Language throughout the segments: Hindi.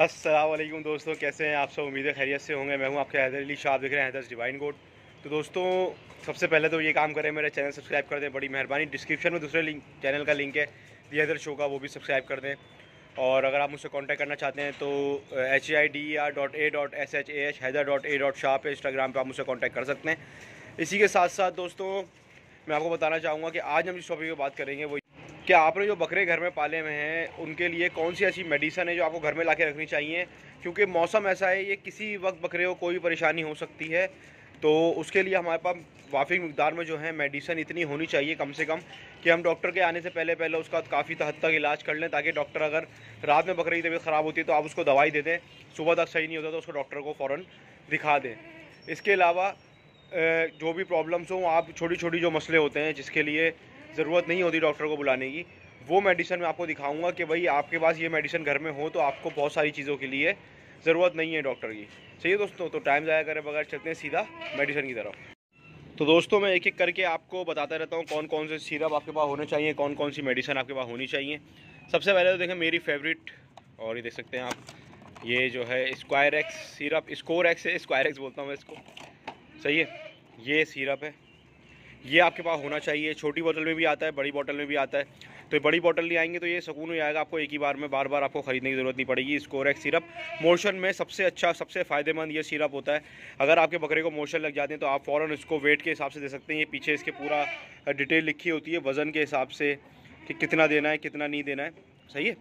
असलम दोस्तों कैसे हैं आप सब उम्मीद खैरियत से होंगे मैं हूं आपके हैदर अली शाह देख रहे हैं हैदर्स डिवाइन गोड तो दोस्तों सबसे पहले तो ये काम करें मेरा चैनल सब्सक्राइब कर दें बड़ी मेहरबानी डिस्क्रिप्शन में दूसरे लिंक चैनल का लिंक है दी हैदर शो का वो भी सब्सक्राइब कर दें और अगर आप मुझसे कॉन्टैक्ट करना चाहते हैं तो H I D R dot A dot S H A H Haider dot A dot Shah पे इंस्टाग्राम पर आप मुझसे कॉन्टैक्ट कर सकते हैं इसी के साथ साथ दोस्तों मैं आपको बताना चाहूँगा कि आज हम जिस टॉपिक पर बात करेंगे वो कि आपने जो बकरे घर में पाले हुए हैं उनके लिए कौन सी ऐसी मेडिसन है जो आपको घर में ला के रखनी चाहिए क्योंकि मौसम ऐसा है ये किसी वक्त बकरे को कोई परेशानी हो सकती है तो उसके लिए हमारे पास वाफ़ी मकदार में जो है मेडिसन इतनी होनी चाहिए कम से कम कि हम डॉक्टर के आने से पहले पहले उसका काफ़ी हद तक इलाज कर लें ताकि डॉक्टर अगर रात में बकरी की तबीयत ख़राब होती है तो आप उसको दवाई दे दें सुबह तक सही नहीं होता तो उसको डॉक्टर को फ़ौर दिखा दें इसके अलावा जो भी प्रॉब्लम्स हों आप छोटी छोटी जो मसले होते हैं जिसके लिए ज़रूरत नहीं होती डॉक्टर को बुलाने की वो मेडिसन मैं आपको दिखाऊंगा कि भाई आपके पास ये मेडिसन घर में हो तो आपको बहुत सारी चीज़ों के लिए ज़रूरत नहीं है डॉक्टर की सही है दोस्तों तो टाइम ज़ाया करें बगैर चलते हैं सीधा मेडिसन की तरफ तो दोस्तों मैं एक एक करके आपको बताता रहता हूँ कौन कौन से सीरप आपके पास होने चाहिए कौन कौन सी मेडिसन आपके पास होनी चाहिए सबसे पहले तो देखें मेरी फेवरेट और ये देख सकते हैं आप ये जो है स्क्वायर एक्स सीरप स्कोर एक्स है स्क्वायर एक्स बोलता हूँ मैं इसको सही है ये सीरप है ये आपके पास होना चाहिए छोटी बोतल में भी आता है बड़ी बोतल में भी आता है तो बड़ी बोतल ले आएंगे तो ये सुकून हो जाएगा आपको एक ही बार में बार बार आपको ख़रीदने की ज़रूरत नहीं पड़ेगी स्कोरेक्स सिरप मोशन में सबसे अच्छा सबसे फ़ायदेमंद ये सिरप होता है अगर आपके बकरे को मोशन लग जाते हैं तो आप फ़ौरन इसको वेट के हिसाब से दे सकते हैं ये पीछे इसके पूरा डिटेल लिखी होती है वज़न के हिसाब से कि कितना देना है कितना नहीं देना है सही है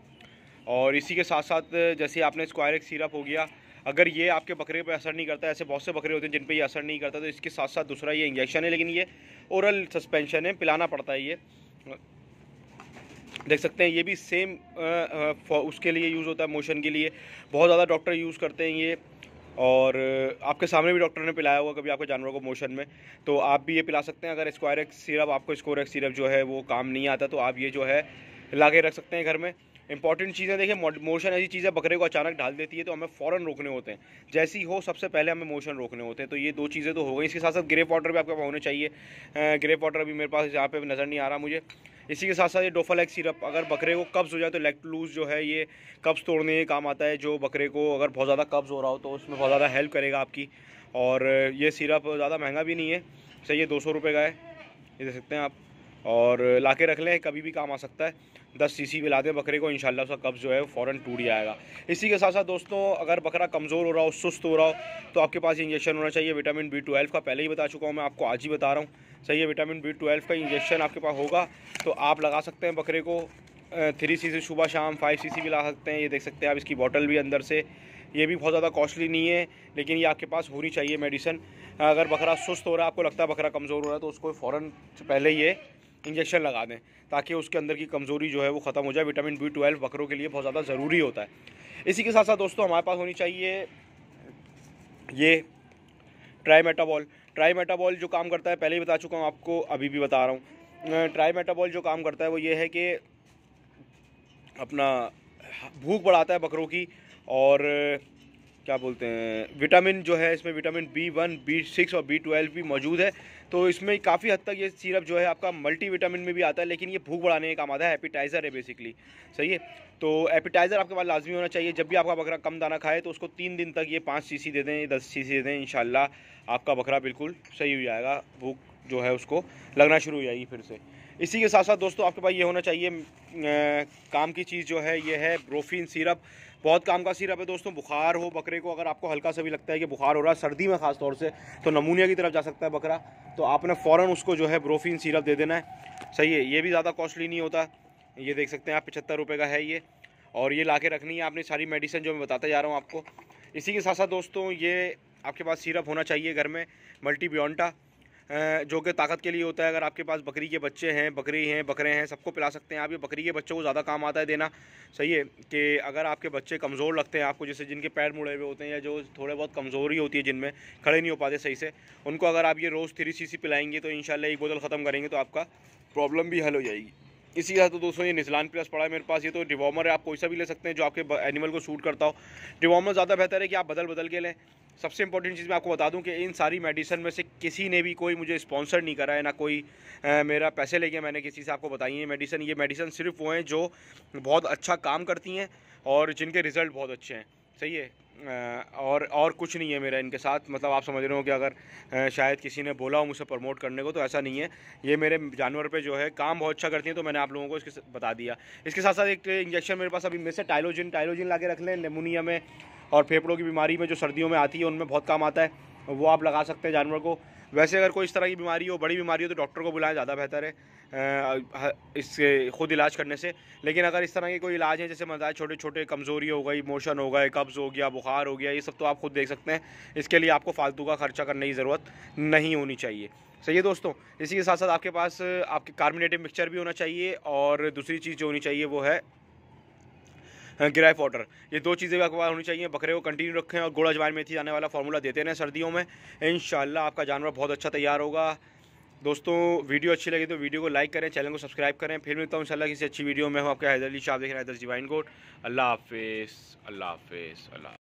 और इसी के साथ साथ जैसे आपने स्क्वायर एक सिरप हो गया अगर ये आपके बकरे पर असर नहीं करता ऐसे बहुत से बकरे होते हैं जिन पर ये असर नहीं करता तो इसके साथ साथ दूसरा ये इंजेक्शन है लेकिन ये ओरल सस्पेंशन है पिलाना पड़ता है ये देख सकते हैं ये भी सेम उसके लिए यूज़ होता है मोशन के लिए बहुत ज़्यादा डॉक्टर यूज़ करते हैं ये और आपके सामने भी डॉक्टर ने पिलाया होगा कभी आपके जानवरों को मोशन में तो आप भी ये पिला सकते हैं अगर स्क्वायरेक्स सिरप आपको स्कोरेक्स सिरप जो है वो काम नहीं आता तो आप ये जो है ला के रख सकते हैं घर में इंपॉर्टेंट चीज़ें देखिए मोशन ऐसी चीज़ें बकरे को अचानक डाल देती है तो हमें फ़ौरन रोकने होते हैं जैसी हो सबसे पहले हमें मोशन रोकने होते हैं तो ये दो चीज़ें तो हो गई इसके साथ साथ ग्रेप वाटर भी आपके पास होने चाहिए ग्रेप वाटर अभी मेरे पास यहाँ पे नज़र नहीं आ रहा मुझे इसी के साथ साथ ये डोफालैक सिरप अगर बकरे को कब्ज़ हो जाए तो लूज़ जो है ये कब्ज़ तोड़ने के काम आता है जो बकरे को अगर बहुत ज़्यादा कब्ज़ हो रहा हो तो उसमें बहुत ज़्यादा हेल्प करेगा आपकी और ये सिरप ज़्यादा महंगा भी नहीं है सही है दो सौ रुपये का है ये देख सकते हैं आप और ला के रख लें कभी भी काम आ सकता है दस सी सी पिला दें बकरे को इनशाला उसका कब्ज़ जो है फ़ौरन टूट जाएगा इसी के साथ साथ दोस्तों अगर बकरा कमज़ोर हो रहा हो सुस्त हो रहा हो तो आपके पास इंजेक्शन होना चाहिए विटामिन बी ट्वेल्व का पहले ही बता चुका हूँ मैं आपको आज ही बता रहा हूँ सही है विटामिन बी ट्वेल्व का इंजेक्शन आपके पास होगा तो आप लगा सकते हैं बकरे को थ्री सी सी सुबह शाम फाइव सी सी भी ला सकते हैं ये देख सकते हैं आप इसकी बॉटल भी अंदर से ये भी बहुत ज़्यादा कॉस्टली नहीं है लेकिन ये आपके पास होनी चाहिए मेडिसन अगर बकरा सुस्त हो रहा है आपको लगता है बकरा कमज़ोर हो रहा है तो उसको फ़ौर पहले ये इंजेक्शन लगा दें ताकि उसके अंदर की कमज़ोरी जो है वो ख़त्म हो जाए विटामिन बी ट्वेल्व बकरों के लिए बहुत ज़्यादा ज़रूरी होता है इसी के साथ साथ दोस्तों हमारे पास होनी चाहिए ये ट्राई मेटाबॉल ट्राई मेटाबॉल जो काम करता है पहले ही बता चुका हूँ आपको अभी भी बता रहा हूँ ट्राई मेटाबॉल जो काम करता है वो ये है कि अपना भूख बढ़ाता है बकरों की और क्या बोलते हैं विटामिन जो है इसमें vitamin B one B six और बी ट्वेल्व भी मौजूद है तो इसमें काफ़ी हद तक ये सीरप जो है आपका मल्टी विटामिन में भी आता है लेकिन ये भूख बढ़ाने का काम आता है एपिटाइज़र है बेसिकली सही है तो एपिटाइज़र आपके पास लाजमी होना चाहिए जब भी आपका बकरा कम दाना खाए तो उसको तीन दिन तक ये पाँच सी दे दें दस सी दे दें इन आपका बकरा बिल्कुल सही हो जाएगा भूख जो है उसको लगना शुरू हो जाएगी फिर से इसी के साथ साथ दोस्तों आपके पास ये होना चाहिए आ, काम की चीज़ जो है ये है ब्रोफिन सिरप बहुत काम का सिरप है दोस्तों बुखार हो बकरे को अगर आपको हल्का सा भी लगता है कि बुखार हो रहा है सर्दी में खास तौर से तो नमूनिया की तरफ जा सकता है बकरा तो आपने फ़ौरन उसको जो है ब्रोफिन सिरप दे देना है सही है ये भी ज़्यादा कॉस्टली नहीं होता ये देख सकते हैं आप पचहत्तर रुपये का है ये और ये ला के रखनी है आपने सारी मेडिसिन जो मैं बताते जा रहा हूँ आपको इसी के साथ साथ दोस्तों ये आपके पास सिरप होना चाहिए घर में मल्टी जो कि ताकत के लिए होता है अगर आपके पास बकरी के बच्चे हैं बकरी हैं बकरे हैं सबको पिला सकते हैं आप ये बकरी के बच्चों को ज़्यादा काम आता है देना सही है कि अगर आपके बच्चे कमज़ोर लगते हैं आपको जैसे जिनके पैर मुड़े हुए होते हैं या जो थोड़े बहुत कमज़ोरी होती है जिनमें खड़े नहीं हो पाते सही से उनको अगर आप ये रोज़ थ्री सी पिलाएंगे तो इन एक बोतल ख़त्म करेंगे तो आपका प्रॉब्लम भी हल हो जाएगी इसी तरह तो दोस्तों ये निजलान प्लस पड़ा है मेरे पास ये तो डिवॉमर है आप कोई सा भी ले सकते हैं जो आपके एनिमल को सूट करता हो डिवॉमर ज़्यादा बेहतर है कि आप बदल बदल के लें सबसे इंपॉर्टेंट चीज़ मैं आपको बता दूं कि इन सारी मेडिसन में से किसी ने भी कोई मुझे स्पॉन्सर नहीं करा है ना कोई आ, मेरा पैसे ले गया मैंने किसी से आपको बताई है मेडिसन ये मेडिसन सिर्फ वो हैं जो बहुत अच्छा काम करती हैं और जिनके रिज़ल्ट बहुत अच्छे हैं सही है और और कुछ नहीं है मेरा इनके साथ मतलब आप समझ रहे हो कि अगर शायद किसी ने बोला हो मुझसे प्रमोट करने को तो ऐसा नहीं है ये मेरे जानवर पे जो है काम बहुत अच्छा करती हैं तो मैंने आप लोगों को इसके बता दिया इसके साथ साथ एक इंजेक्शन मेरे पास अभी मेरे से टाइलोजिन टाइलोजिन ला रख लें लेमोनिया में और फेफड़ों की बीमारी में जो सर्दियों में आती है उनमें बहुत काम आता है वो आप लगा सकते हैं जानवर को वैसे अगर कोई इस तरह की बीमारी हो बड़ी बीमारी हो तो डॉक्टर को बुलाएं ज़्यादा बेहतर है इससे ख़ुद इलाज करने से लेकिन अगर इस तरह के कोई इलाज है जैसे बताया छोटे छोटे कमज़ोरी हो गई मोशन हो गए कब्ज़ हो गया बुखार हो गया ये सब तो आप खुद देख सकते हैं इसके लिए आपको फालतू का खर्चा करने की ज़रूरत नहीं होनी चाहिए सही है दोस्तों इसी के साथ साथ आपके पास आपके कार्बोनेटिव मिक्सचर भी होना चाहिए और दूसरी चीज़ जो होनी चाहिए वो है हाँ, ग्रैप वाटर ये दो चीज़ें भी अखबार होनी चाहिए बकरे को कंटिन्यू रखें और गोड़ा जवान मेथी आने वाला फार्मूला देते रहें सर्दियों में इन आपका जानवर बहुत अच्छा तैयार होगा दोस्तों वीडियो अच्छी लगी तो वीडियो को लाइक करें चैनल को सब्सक्राइब करें फिर मिलता हूँ इंशाल्लाह किसी अच्छी वीडियो में हूँ आपके हैदर अली शाह देख रहे हैं हैदर जीवाइन कोट अल्लाह हाफिज़ अल्लाह हाफिज़ अल्लाह